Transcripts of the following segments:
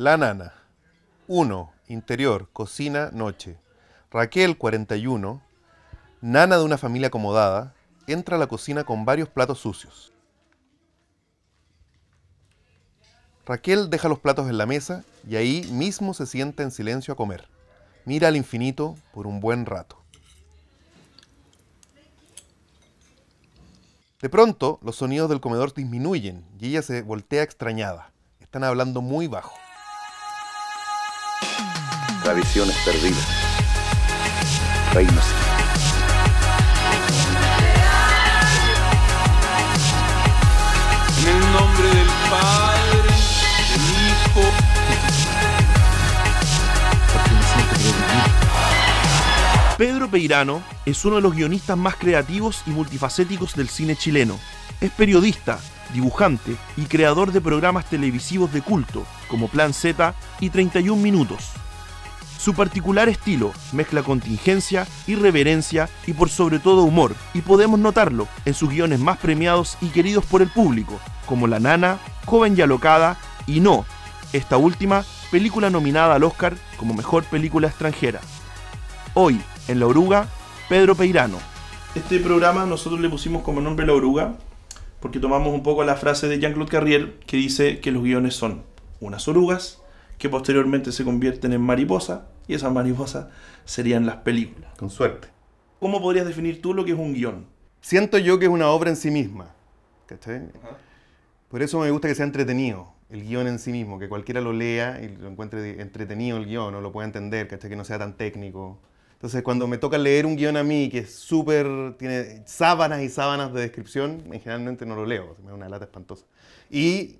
La Nana. 1. Interior, cocina, noche. Raquel, 41, nana de una familia acomodada, entra a la cocina con varios platos sucios. Raquel deja los platos en la mesa y ahí mismo se sienta en silencio a comer. Mira al infinito por un buen rato. De pronto, los sonidos del comedor disminuyen y ella se voltea extrañada. Están hablando muy bajo. Visiones perdidas. Reinos. En el nombre del Padre, del Hijo. Pedro Peirano es uno de los guionistas más creativos y multifacéticos del cine chileno. Es periodista, dibujante y creador de programas televisivos de culto como Plan Z y 31 Minutos. Su particular estilo mezcla contingencia, irreverencia y por sobre todo humor, y podemos notarlo en sus guiones más premiados y queridos por el público, como La Nana, Joven y Alocada y No, esta última película nominada al Oscar como Mejor Película Extranjera. Hoy, en La Oruga, Pedro Peirano. Este programa nosotros le pusimos como nombre La Oruga porque tomamos un poco la frase de Jean-Claude Carriel, que dice que los guiones son unas orugas que posteriormente se convierten en mariposas, y esas mariposas serían las películas. Con suerte. ¿Cómo podrías definir tú lo que es un guión? Siento yo que es una obra en sí misma. Por eso me gusta que sea entretenido el guión en sí mismo, que cualquiera lo lea y lo encuentre entretenido el guión, o lo pueda entender, ¿cachai? Que no sea tan técnico. Entonces, cuando me toca leer un guión a mí que es súper, tiene sábanas y sábanas de descripción, generalmente no lo leo, me da una lata espantosa. Y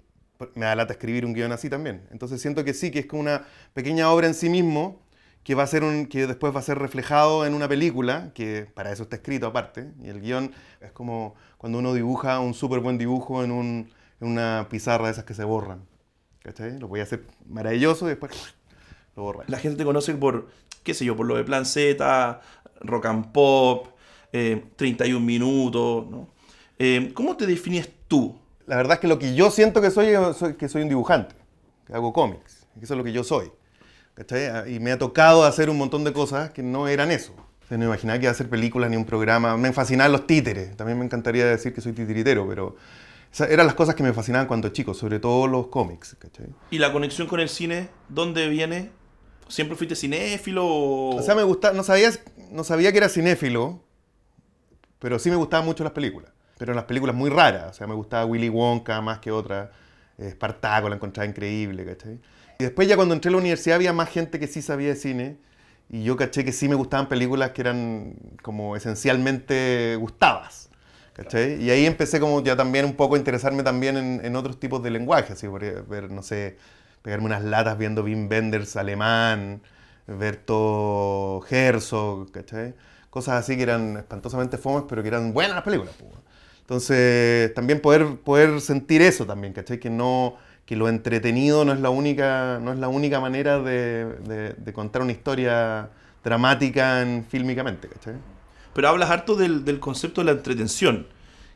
me da lata escribir un guión así también. Entonces siento que sí, que es como una pequeña obra en sí mismo que, va a ser un, que después va a ser reflejado en una película, que para eso está escrito aparte. Y el guión es como cuando uno dibuja un súper buen dibujo en, en, una pizarra de esas que se borran. ¿Cachai? Lo voy a hacer maravilloso y después lo borra. La gente te conoce por, qué sé yo, por lo de Plan Z, Rock and Pop, 31 eh, Minutos. ¿no? Eh, ¿Cómo te defines tú? la verdad es que lo que yo siento que soy es que soy un dibujante, que hago cómics, eso es lo que yo soy. ¿cachai? Ah, y me ha tocado hacer un montón de cosas que no eran eso. Se me no imaginaba que iba a hacer películas ni un programa. Me fascinaban los títeres. También me encantaría decir que soy titiritero, pero eran las cosas que me fascinaban cuando chico, sobre todo los cómics. ¿cachai? ¿Y la conexión con el cine? ¿Dónde viene? ¿Siempre fuiste cinéfilo? O sea, me gustaba, no sabías, no sabía que era cinéfilo, pero sí me gustaban mucho las películas pero en las películas muy raras. O sea, me gustaba Willy Wonka más que otra. Eh, Espartaco la encontraba increíble, ¿cachai? Y después ya cuando entré a la universidad había más gente que sí sabía de cine y yo caché que sí me gustaban películas que eran como esencialmente gustadas ¿Cachai? Y ahí empecé como ya también un poco a interesarme también en, otros tipos de lenguaje, así por ver, no sé, pegarme unas latas viendo Wim Wenders alemán, Berto Herzog, ¿cachai? Cosas así que eran espantosamente fomes, pero que eran buenas las películas. Entonces, también poder, poder sentir eso también, ¿cachai? Que, no, que lo entretenido no es la única, no es la única manera de, contar una historia dramática en, fílmicamente, ¿cachai? Pero hablas harto del, del concepto de la entretención,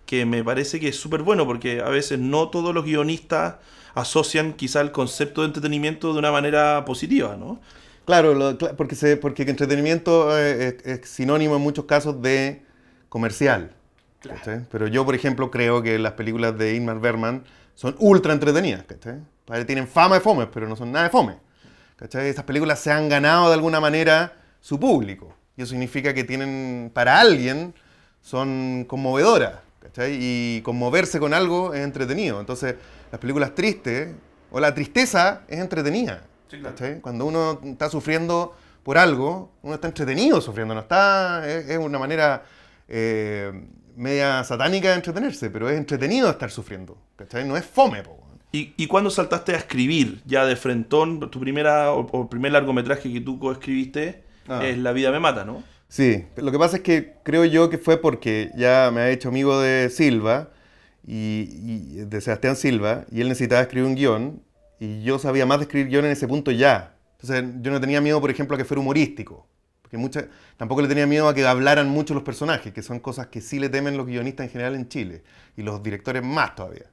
que me parece que es súper bueno, porque a veces no todos los guionistas asocian quizá el concepto de entretenimiento de una manera positiva, ¿no? Claro, porque, porque entretenimiento eh, es sinónimo en muchos casos de comercial, pero yo, por ejemplo, creo que las películas de Ingmar Berman son ultra entretenidas. Tienen fama de fome, pero no son nada de fome. Estas películas se han ganado de alguna manera su público. Y eso significa que tienen, para alguien, son conmovedoras. Y conmoverse con algo es entretenido. Entonces, las películas tristes, o la tristeza es entretenida. Cuando uno está sufriendo por algo, uno está entretenido sufriendo, no está, es, una manera eh, media satánica de entretenerse, pero es entretenido estar sufriendo, ¿cachai? No es fome, po. ¿Y, cuándo saltaste a escribir ya de frentón? Tu primera o, primer largometraje que tú coescribiste ah. es La vida me mata, ¿no? Sí, lo que pasa es que creo yo que fue porque ya me ha hecho amigo de Silva, y, de Sebastián Silva, y él necesitaba escribir un guión, y yo sabía más de escribir guión en ese punto ya. Entonces yo no tenía miedo, por ejemplo, a que fuera humorístico tampoco le tenía miedo a que hablaran mucho los personajes, que son cosas que sí le temen los guionistas en general en Chile, y los directores más todavía.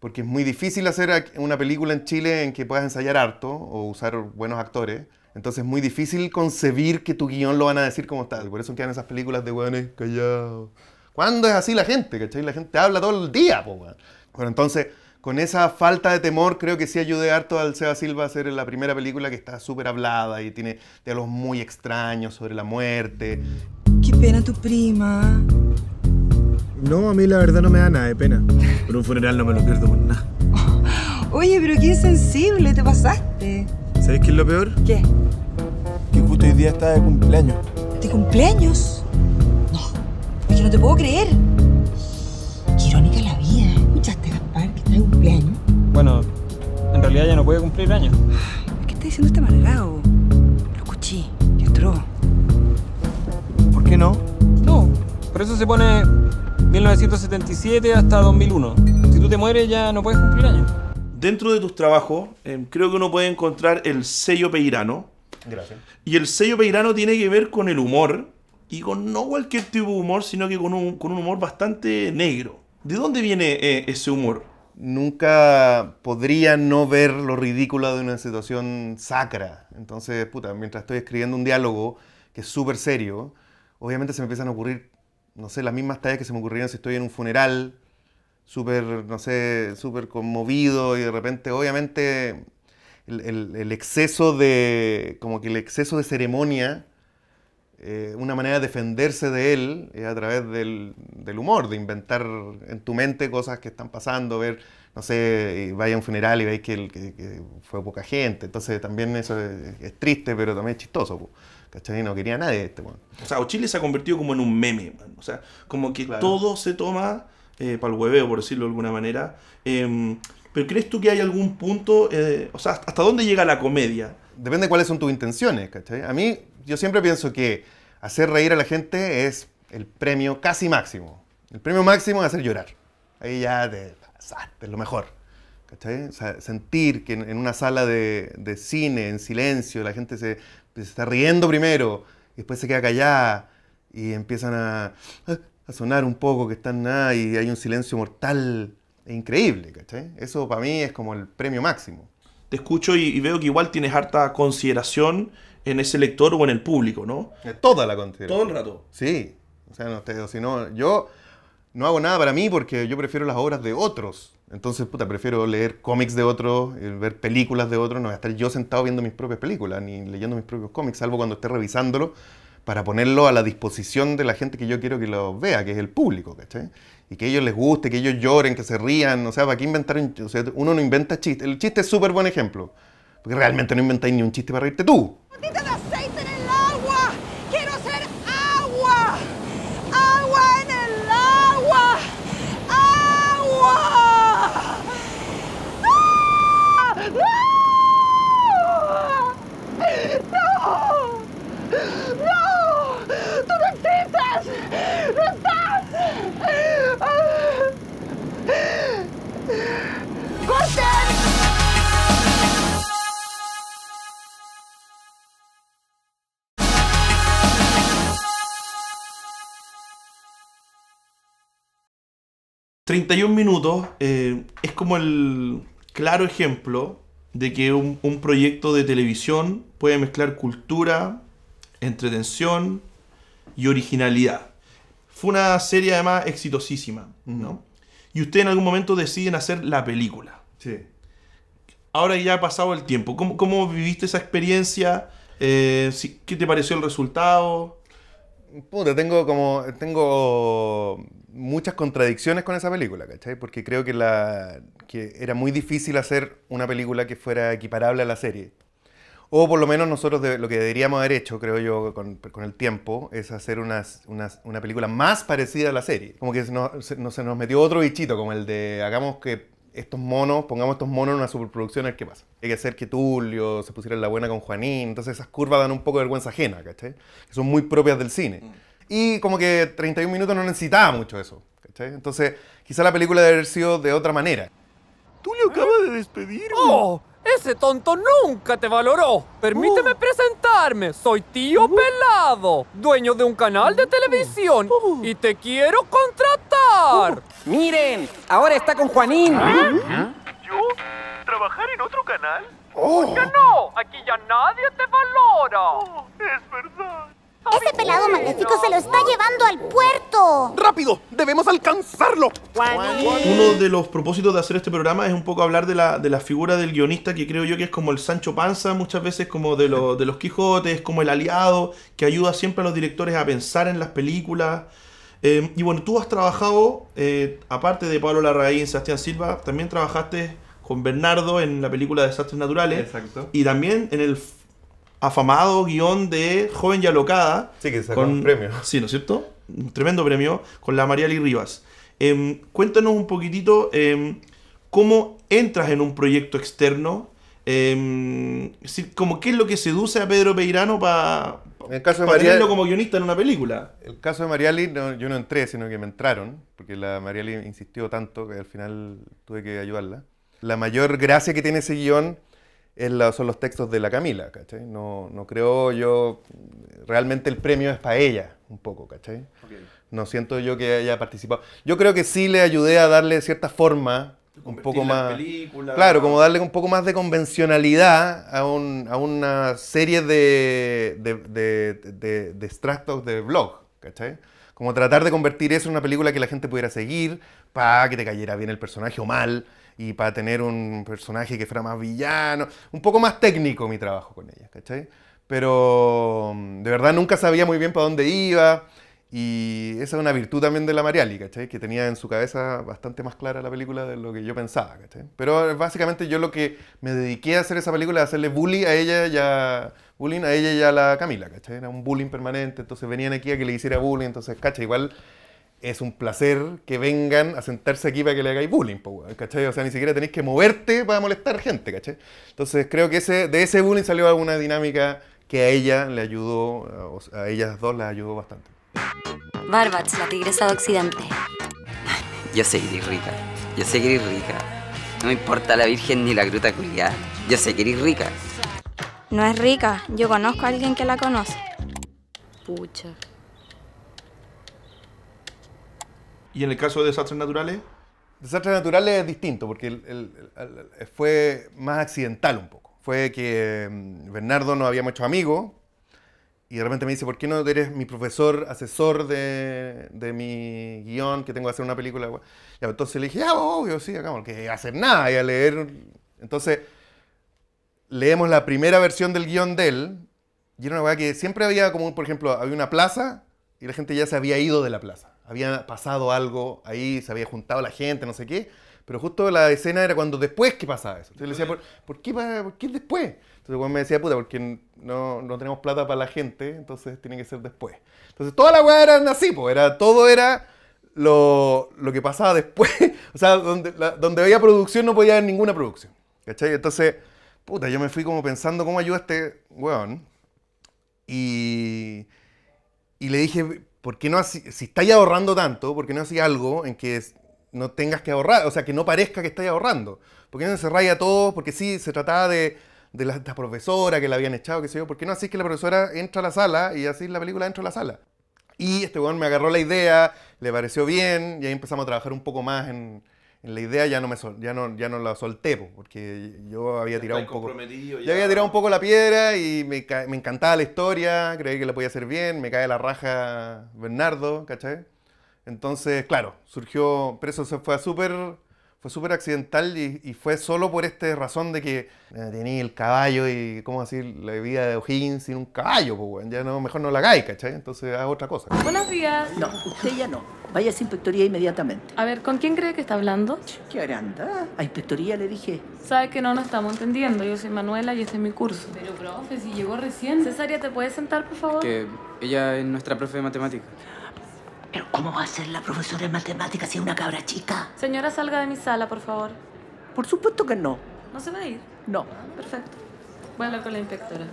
Porque es muy difícil hacer una película en Chile en que puedas ensayar harto o usar buenos actores. Entonces es muy difícil concebir que tu guión lo van a decir como tal. Por eso quedan esas películas de hueones callados. ¿Cuándo es así la gente? ¿Cachai? La gente habla todo el día, po, Pero entonces con esa falta de temor, creo que sí ayudé harto al Seba Silva a hacer la primera película que está súper hablada y tiene diálogos muy extraños sobre la muerte. Qué pena tu prima. No, a mí la verdad no me da nada de pena. Pero un funeral no me lo pierdo por nada. Oh, oye, pero qué insensible, te pasaste. ¿Sabes qué es lo peor? ¿Qué? Que justo hoy día está de cumpleaños. ¿De cumpleaños? No, es que no te puedo creer. ya no puede cumplir años. ¿Qué está diciendo este malgrado? Lo escuché, entró. ¿Por qué no? No, por eso se pone 1977 hasta 2001. Si tú te mueres ya no puedes cumplir años. Dentro de tus trabajos, eh, creo que uno puede encontrar el sello peirano. Gracias. Y el sello peirano tiene que ver con el humor, y con no cualquier tipo de humor, sino que con un, con un humor bastante negro. ¿De dónde viene eh, ese humor? nunca podría no ver lo ridículo de una situación sacra. Entonces, puta, mientras estoy escribiendo un diálogo que es súper serio, obviamente se me empiezan a ocurrir, no sé, las mismas tallas que se me ocurrieron si estoy en un funeral, súper, no sé, súper conmovido y de repente, obviamente, el exceso de, como que el exceso de ceremonia eh, una manera de defenderse de él es eh, a través del, humor, de inventar en tu mente cosas que están pasando, ver, no sé, vaya a un funeral y veis que, fue poca gente. Entonces también eso es, triste, pero también es chistoso. No quería nadie este, O sea, Chile se ha convertido como en un meme, O sea, como que todo se toma eh, para el hueveo, por decirlo de alguna manera. Em, pero ¿crees tú que hay algún punto, o sea, hasta dónde llega la comedia? Depende de cuáles son tus intenciones, ¿cachai? A mí, yo siempre pienso que hacer reír a la gente es el premio casi máximo. El premio máximo es hacer llorar. Ahí ya te pasaste, lo mejor. ¿Cachai? O sea, sentir que en, una sala de, cine, en silencio, la gente se, pues, está riendo primero y después se queda callada y empiezan a, sonar un poco que están nada y hay un silencio mortal e increíble. ¿cachai? Eso para mí es como el premio máximo. Te escucho y veo que igual tienes harta consideración en ese lector o en el público, ¿no? Toda la consideración. Todo el rato. Sí. O sea, no, te, si no, yo no hago nada para mí porque yo prefiero las obras de otros. Entonces, puta, prefiero leer cómics de otros, eh, ver películas de otros, no voy a estar yo sentado viendo mis propias películas ni leyendo mis propios cómics, salvo cuando esté revisándolo para ponerlo a la disposición de la gente que yo quiero que lo vea, que es el público, ¿cachai? Y que ellos les guste, que ellos lloren, que se rían, o sea, ¿para qué inventar? o sea, uno no inventa chistes. El chiste es súper buen ejemplo. Porque realmente no inventáis ni un chiste para reírte tú. 31 minutos eh, es como el claro ejemplo de que un, proyecto de televisión puede mezclar cultura, entretención y originalidad. Fue una serie además exitosísima, ¿no? Y ustedes en algún momento deciden hacer la película. Sí. Ahora ya ha pasado el tiempo. ¿Cómo, viviste esa experiencia? Eh, ¿Qué te pareció el resultado? tengo como, tengo muchas contradicciones con esa película, ¿cachai? Porque creo que, la, que era muy difícil hacer una película que fuera equiparable a la serie. O por lo menos nosotros lo que deberíamos haber hecho, creo yo, con, el tiempo, es hacer unas, una película más parecida a la serie. Como que se nos metió otro bichito, como el de hagamos que estos monos, pongamos estos monos en una superproducción, a qué pasa. Hay que hacer que Tulio se pusiera en la buena con Juanín, entonces esas curvas dan un poco de vergüenza ajena, ¿cachai? Que son muy propias del cine. Mm. Y como que 31 minutos no necesitaba mucho eso, ¿cachai? Entonces, quizá la película debe haber sido de otra manera. Tulio acaba de despedirme. ¡Oh! Ese tonto nunca te valoró. Permíteme uh. presentarme. Soy tío uh. pelado, dueño de un canal de uh. televisión. Y te quiero contra ¡Miren! ¡Ahora está con Juanín! ¿Ah? ¿Yo? ¿Trabajar en otro canal? Oh. ¡Ya no! ¡Aquí ya nadie te valora! Oh, es verdad. Ese pelado maléfico se lo está llevando al puerto. ¡Rápido! ¡Debemos alcanzarlo! Uno de los propósitos de hacer este programa es un poco hablar de la, de la figura del guionista que creo yo que es como el Sancho Panza, muchas veces como de, lo, de los Quijotes, como el aliado, que ayuda siempre a los directores a pensar en las películas, eh, y bueno, tú has trabajado, eh, aparte de Pablo Larraín, Sebastián Silva, también trabajaste con Bernardo en la película Desastres Naturales. Exacto. Y también en el afamado guión de Joven y Alocada. Sí, que sacó con, un premio. Sí, ¿no es cierto? Un tremendo premio con la Mariali Rivas. Em, cuéntanos un poquitito em, cómo entras en un proyecto externo. Es em, qué es lo que seduce a Pedro Peirano para caso de Mariali, como guionista en una película. El caso de Mariali, yo no entré, sino que me entraron, porque la Mariali insistió tanto que al final tuve que ayudarla. La mayor gracia que tiene ese guión son los textos de la Camila, ¿cachai? No, no creo yo, realmente el premio es para ella, un poco, ¿cachai? No siento yo que haya participado. Yo creo que sí le ayudé a darle cierta forma un poco más. Claro, como darle un poco más de convencionalidad a, una serie de, extractos de blog, ¿cachai? Como tratar de convertir eso en una película que la gente pudiera seguir, para que te cayera bien el personaje o mal, y para tener un personaje que fuera más villano. Un poco más técnico mi trabajo con ella, ¿cachai? Pero mm, de verdad nunca sabía muy bien para dónde iba y esa es una virtud también de la Mariali, ¿cachai? Que tenía en su cabeza bastante más clara la película de lo que yo pensaba, ¿cachai? Pero básicamente yo lo que me dediqué a hacer esa película, es hacerle bullying a ella y a, bullying a, ella ya la Camila, ¿cachai? Era un bullying permanente, entonces venían aquí a que le hiciera bullying, entonces, ¿cachai? Igual es un placer que vengan a sentarse aquí para que le hagáis bullying, ¿cachai? O sea, ni siquiera tenéis que moverte para molestar gente, ¿cachai? Entonces creo que ese, de ese bullying salió alguna dinámica que a ella le ayudó, a ellas dos les ayudó bastante. Barbats, la tigresa de Occidente. Yo sé que rica. Yo sé que rica. No importa la virgen ni la gruta culiada. Yo sé que rica. No es rica. Yo conozco a alguien que la conoce. Pucha. ¿Y en el caso de desastres naturales? Desastres naturales es distinto porque fue más accidental un poco. Fue que mm, Bernardo nos había hecho amigos y de repente me dice, ¿por qué no eres mi profesor, asesor de, de mi guión que tengo que hacer una película? entonces le dije, ah, obvio, sí, acá, que hacer nada y a leer. Entonces, leemos la primera versión del guión de él, y era una weá que siempre había como, por ejemplo, había una plaza y la gente ya se había ido de la plaza. Había pasado algo ahí, se había juntado la gente, no sé qué. Pero justo la escena era cuando después que pasaba eso. Entonces le decía, ¿por qué, ¿por qué después? Entonces, me decía, puta, porque no, tenemos plata para la gente, entonces tiene que ser después. Entonces, toda la weá era así, pues, era, todo era lo, que pasaba después. o sea, donde, donde había producción no podía haber ninguna producción. ¿Cachai? Entonces, puta, yo me fui como pensando cómo ayuda a este weón. Y, le dije, ¿por qué no si estáis ahorrando tanto, por qué no hacéis algo en que no tengas que ahorrar? O sea, que no parezca que estáis ahorrando. ¿Por qué no encerráis a todos? Porque sí, se trataba de de la, profesora que la habían echado, qué sé yo, ¿por qué no así que la profesora entra a la sala y así la película entra a la sala? Y este weón me agarró la idea, le pareció bien y ahí empezamos a trabajar un poco más en, la idea, ya no, me ya no, ya no la solté, porque yo había tirado un poco... Ya, había tirado un poco la piedra y me, encantaba la historia, creí que la podía hacer bien, me cae la raja Bernardo, ¿cachai? Entonces, claro, surgió, pero eso se fue a súper fue súper accidental y, fue solo por esta razón de que eh, tenía el caballo y, ¿cómo decir? La bebida de O'Higgins sin un caballo, pues, bueno, ya no, mejor no la caiga, ¿cachai? Entonces haz otra cosa. Buenos días. No, usted ya no. Vaya a esa inspectoría inmediatamente. A ver, ¿con quién cree que está hablando? ¿Qué aranda? A inspectoría le dije. Sabe que no nos estamos entendiendo. Yo soy Manuela y este es mi curso. Pero, profe, si llegó recién. Cesaria, ¿te puedes sentar, por favor? que ella es nuestra profe de matemáticas. ¿cómo va a ser la profesora de matemáticas si es una cabra chica? Señora, salga de mi sala, por favor. Por supuesto que no. ¿No se va a ir? No. Ah, perfecto. Voy a hablar con la inspectora.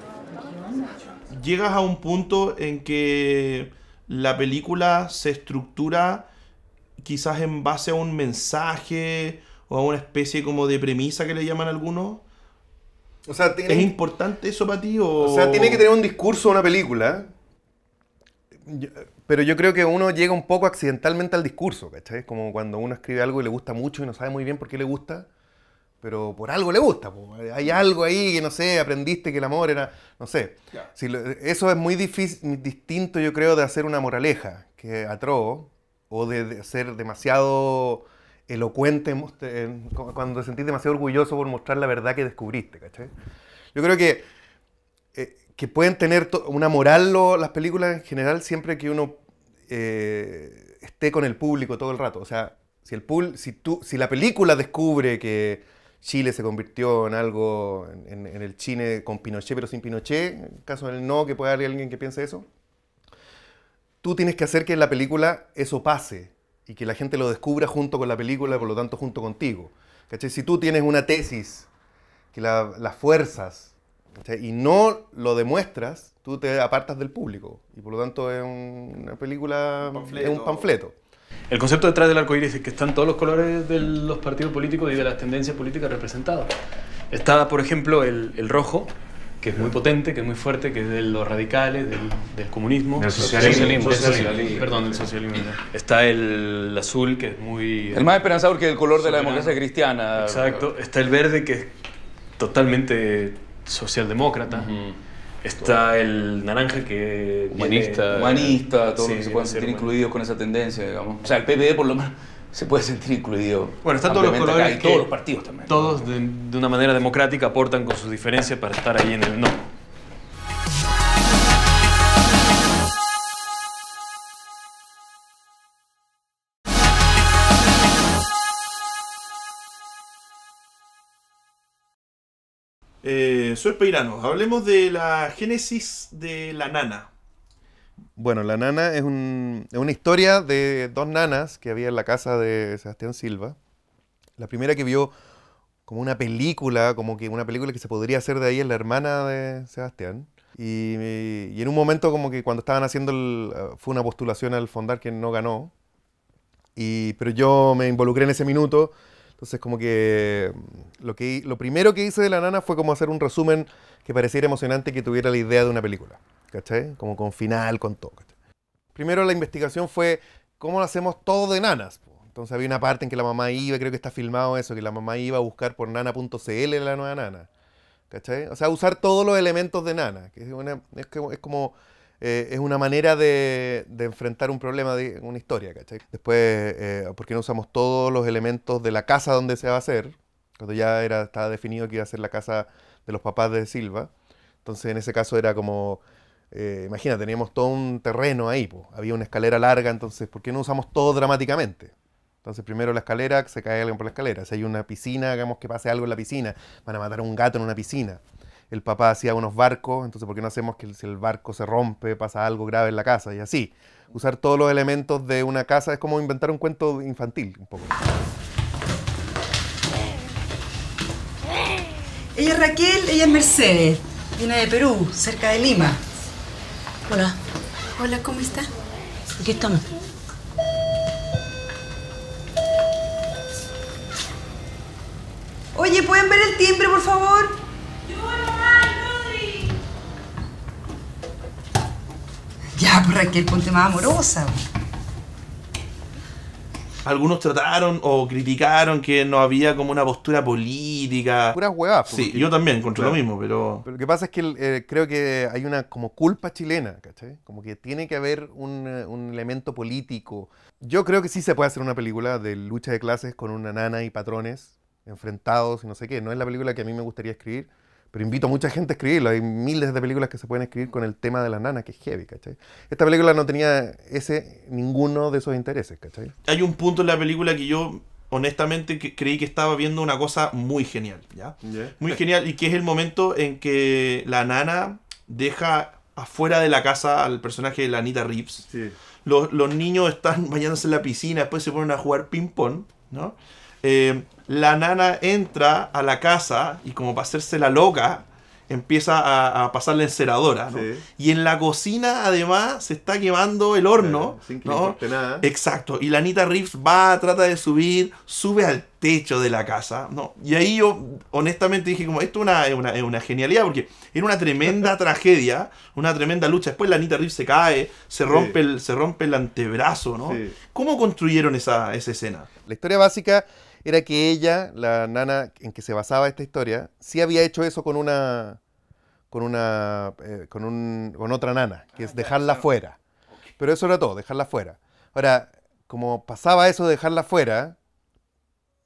Llegas a un punto en que la película se estructura quizás en base a un mensaje o a una especie como de premisa que le llaman algunos. O sea, ¿Es importante eso para ti? O... o sea, tiene que tener un discurso una película. Pero yo creo que uno llega un poco accidentalmente al discurso, ¿cachai? Como cuando uno escribe algo y le gusta mucho y no sabe muy bien por qué le gusta, pero por algo le gusta. Hay algo ahí que, no sé, aprendiste que el amor era, no sé. Si eso es muy difícil, distinto, yo creo, de hacer una moraleja que atro o de, ser demasiado elocuente cuando te sentís demasiado orgulloso por mostrar la verdad que descubriste, ¿cachai? Yo creo que, eh, que pueden tener una moral las películas en general siempre que uno eh, esté con el público todo el rato. O sea, si, el si, tú, si la película descubre que Chile se convirtió en algo, en, el cine con Pinochet, pero sin Pinochet, en el caso del no, que puede haber alguien que piense eso, tú tienes que hacer que en la película eso pase y que la gente lo descubra junto con la película, por lo tanto junto contigo. Si tú tienes una tesis, que la, las fuerzas, y no lo demuestras, tú te apartas del público y por lo tanto es una película, es un panfleto. El concepto detrás del arco iris es que están todos los colores de los partidos políticos y de las tendencias políticas representadas. Está, por ejemplo, el, rojo, que es muy potente, que es muy fuerte, que es de los radicales, del, comunismo. Del socialismo. Perdón, del socialismo. Está el azul, que es muy... El más esperanzador que el color de la democracia cristiana. Exacto. Está el verde, que es totalmente socialdemócrata. Está el naranja que. Humanista. humanista, todos se puedan sentir incluidos con esa tendencia, digamos. O sea, el PPD por lo menos se puede sentir incluido. Bueno, están todos los colores. todos los partidos también. Todos de, de, una manera democrática aportan con sus diferencias para estar ahí en el no. Eh, soy Peirano, hablemos de la génesis de la nana. Bueno, la nana es, una historia de dos nanas que había en la casa de Sebastián Silva. La primera que vio como una película, como que una película que se podría hacer de ahí es la hermana de Sebastián. Y, en un momento como que cuando estaban haciendo, eh, fue una postulación al Fondar que no ganó. pero yo me involucré en ese minuto entonces, como que mm, lo, que lo primero que hice de La Nana fue como hacer un resumen que pareciera emocionante que tuviera la idea de una película, ¿cachai? Como con final, con todo. Primero la investigación fue cómo lo hacemos todo de nanas. Entonces había una parte en que la mamá iba, creo que está filmado eso, que la mamá iba a buscar por nana.cl la nueva nana. ¿Cachai? O sea, usar todos los elementos de nana, que, es como eh, es una manera de, enfrentar un problema, de una historia, ¿cachai? Después, eh, ¿por qué no usamos todos los elementos de la casa donde se va a hacer? Cuando ya era, estaba definido que iba a ser la casa de los papás de Silva. Entonces, en ese caso era como, eh, imagina, teníamos todo un terreno ahí, había una escalera larga, entonces, ¿por qué no usamos todo dramáticamente? Entonces, primero la escalera, se cae alguien por la escalera. Si hay una piscina, hagamos que pase algo en la piscina. Van a matar a un gato en una piscina el papá hacía unos barcos, entonces ¿por qué no hacemos que si el barco se rompe, pasa algo grave en la casa? Y así. Usar todos los elementos de una casa es como inventar un cuento infantil, un poco. Ella es Raquel, ella es Mercedes. Viene de Perú, cerca de Lima. Hola. Hola, ¿cómo está? Aquí estamos. Oye, ¿pueden ver el timbre, por favor? por Raquel, ponte más amorosa. Algunos trataron o criticaron que no había como una postura política. Puras huevas. Pues, sí, yo también encontré lo mismo, pero... pero... Lo que pasa es que eh, creo que hay una como culpa chilena, ¿cachai? Como que tiene que haber un, eh, un, elemento político. Yo creo que sí se puede hacer una película de lucha de clases con una nana y patrones enfrentados y no sé qué. No es la película que a mí me gustaría escribir, pero invito a mucha gente a escribirlo. Hay miles de películas que se pueden escribir con el tema de la nana, que es heavy, ¿cachai? Esta película no tenía ese, ninguno de esos intereses, ¿cachai? Hay un punto en la película que yo honestamente creí que estaba viendo una cosa muy genial, ¿ya? Muy genial y que es el momento en que la nana deja afuera de la casa al personaje de la Anita Reeves. Los, los, niños están bañándose en la piscina, después se ponen a jugar ping-pong, ¿no? Eh, la nana entra a la casa y como para hacerse la loca, empieza a, pasar la enceradora. Y en la cocina, además, se está quemando el horno. sin que ¿no? nada. Exacto. Y la Anita Reeves va, trata de subir, sube al techo de la casa. ¿no? Y ahí yo, honestamente, dije, como, esto es una, genialidad, porque era una tremenda tragedia, una tremenda lucha. Después la Anita Reeves se cae, se rompe, el, se rompe el antebrazo. ¿no? ¿Cómo construyeron esa escena? La historia básica era que ella, la nana en que se basaba esta historia, sí había hecho eso con una con una eh, con, otra nana, que es ah, dejarla fuera. Pero eso era todo, dejarla fuera. Ahora, como pasaba eso de dejarla fuera,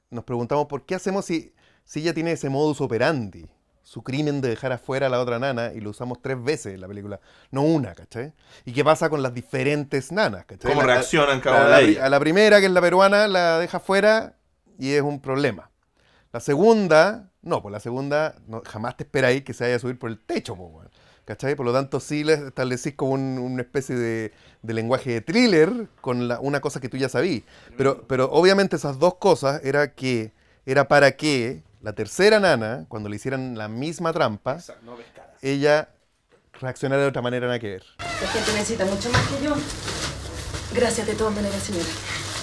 nos preguntamos por qué hacemos si, si ella tiene ese modus operandi, su crimen de dejar afuera a la otra nana, y lo usamos tres veces en la película, no una, ¿cachai? ¿Y qué pasa con las diferentes nanas, ¿Cómo reaccionan cada una A la primera, que es la peruana, la deja fuera y es un problema. La segunda, no, pues la segunda jamás te espera ahí que se vaya a subir por el techo, ¿cachai? Por lo tanto, sí les establecís como una especie de, de, lenguaje de thriller con una cosa que tú ya sabías. Pero, pero obviamente esas dos cosas era que, era para que la tercera nana, cuando le hicieran la misma trampa, ella reaccionara de otra manera, nada que ver. La gente necesita mucho más que yo. Gracias de todas maneras, señora.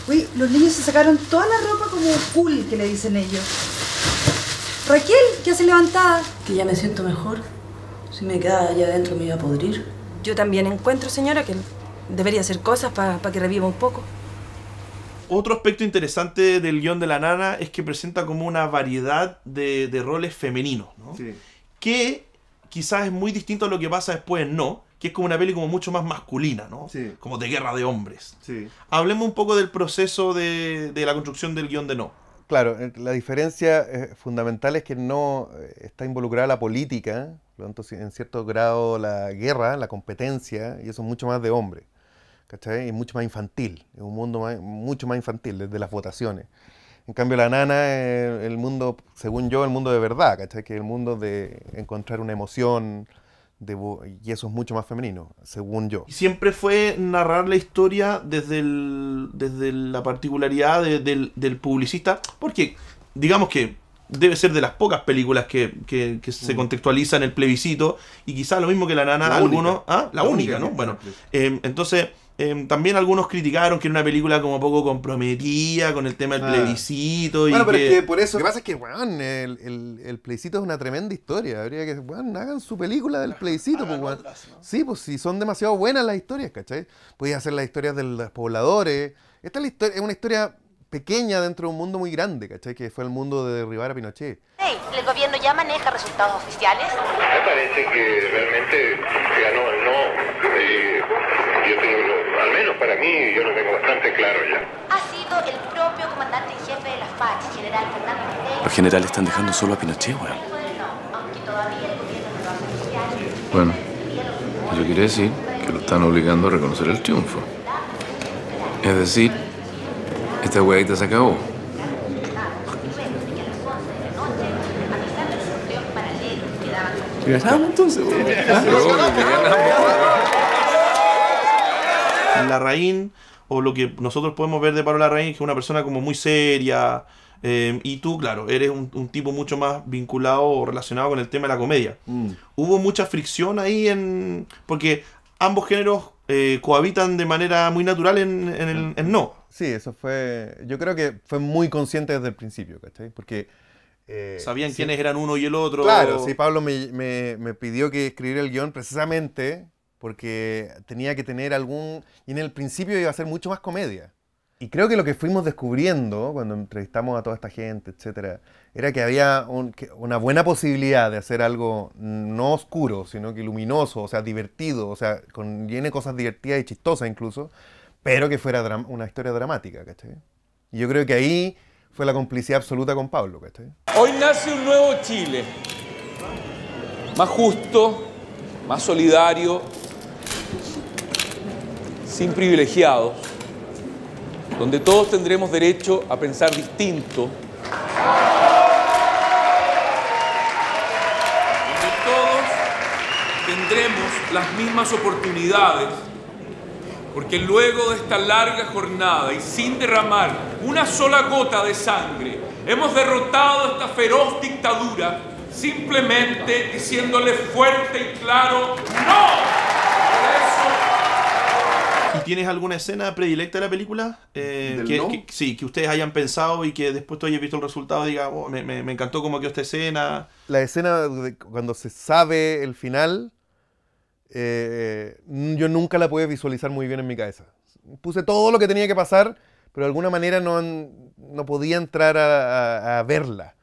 Uy, los niños se sacaron toda la ropa como cool, que le dicen ellos. Raquel, ¿qué hace levantada? Que ya me siento mejor. Si me quedaba allá adentro me iba a podrir. Yo también encuentro, señora, que debería hacer cosas para que reviva un poco. Otro aspecto interesante del guión de la nana es que presenta como una variedad de, de roles femeninos, ¿no? sí. Que quizás es muy distinto a lo que pasa después, no que es como una peli como mucho más masculina, ¿no? Sí. Como de guerra de hombres. Sí. Hablemos un poco del proceso de, la construcción del guión de No. Claro, la diferencia eh, fundamental es que no eh, está involucrada la política, por en cierto grado la guerra, la competencia, y eso es mucho más de hombre, ¿cachai? Y mucho más infantil, es un mundo mucho más infantil, desde las votaciones. En cambio, la nana es eh, el mundo, según yo, el mundo de verdad, ¿cachai? Que es el mundo de encontrar una emoción, y eso es mucho más femenino, según yo. Siempre fue narrar la historia desde, desde la particularidad del, publicista, porque digamos que debe ser de las pocas películas que, que, se mm. contextualizan el plebiscito, y quizás lo mismo que La Nana, alguno. ¿ah? La, única, ¿no? Bueno, eh, entonces Em, también algunos criticaron que era una película como poco comprometida con el tema del ah. plebiscito. Y pero por eso. Lo que pasa es que, el, el, plebiscito es una tremenda historia. Habría que, hagan su película del plebiscito, ah, pues, Sí, pues si son demasiado buenas las historias, ¿cachai? podía hacer las historias de los pobladores. Esta es, historia, es una historia pequeña dentro de un mundo muy grande, ¿cachai? Que fue el mundo de derribar a Pinochet. ¿El gobierno ya maneja resultados oficiales? Me parece que el propio comandante en jefe de la FAC, general Fernando Los generales están dejando solo a Pinochet, weón. Bueno, eso quiere decir que lo están obligando a reconocer el triunfo. Es decir, esta huevita se acabó. Ganamos entonces, la RAIN o lo que nosotros podemos ver de Parola Larraín, que es una persona como muy seria, eh, y tú, claro, eres un, tipo mucho más vinculado o relacionado con el tema de la comedia. Mm. Hubo mucha fricción ahí en... porque ambos géneros eh, cohabitan de manera muy natural en, el no. Sí, eso fue... Yo creo que fue muy consciente desde el principio, ¿cachai? Porque... Eh, Sabían quiénes eran uno y el otro. Claro, sí, Pablo me, me pidió que escribiera el guión precisamente porque tenía que tener algún... Y en el principio iba a ser mucho más comedia. Y creo que lo que fuimos descubriendo cuando entrevistamos a toda esta gente, etcétera, era que había una buena posibilidad de hacer algo no oscuro, sino que luminoso, o sea, divertido, o sea, con cosas divertidas y chistosas incluso, pero que fuera una historia dramática, ¿cachai? Y yo creo que ahí fue la complicidad absoluta con Pablo, ¿cachai? Hoy nace un nuevo Chile, más justo, más solidario, sin privilegiados, donde todos tendremos derecho a pensar distinto, donde todos tendremos las mismas oportunidades, porque luego de esta larga jornada y sin derramar una sola gota de sangre, hemos derrotado esta feroz dictadura simplemente diciéndole fuerte y claro, no. ¿Tienes alguna escena predilecta de la película? Eh, que, sí, que ustedes hayan pensado y que después tú hayas visto el resultado y digas, oh, me, encantó como quedó esta escena. La escena cuando se sabe el final, eh, mm, yo nunca la pude visualizar muy bien en mi cabeza. Puse todo lo que tenía que pasar, pero de alguna manera no, no podía entrar a, verla.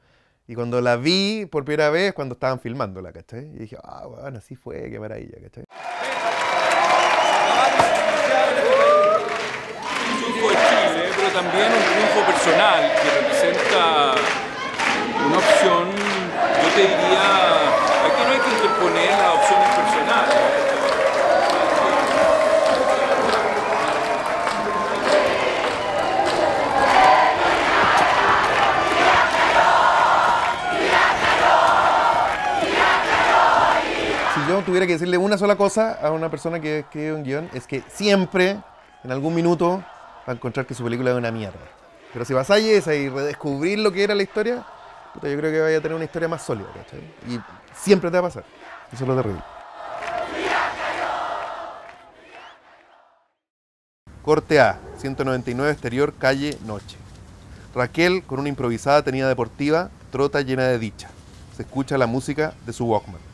Y cuando la vi por primera vez, cuando estaban filmándola, ¿cachai? Y dije, ah, bueno, así fue, qué maravilla, ¿cachai? que decirle una sola cosa a una persona que escribe un guión, es que siempre, en algún minuto, va a encontrar que su película es una mierda. Pero si vas a esa y redescubrir lo que era la historia, yo creo que vaya a tener una historia más sólida, Y siempre te va a pasar. Eso es lo terrible. Corte A, 199 exterior, calle, noche. Raquel, con una improvisada tenida deportiva, trota llena de dicha. Se escucha la música de su Walkman.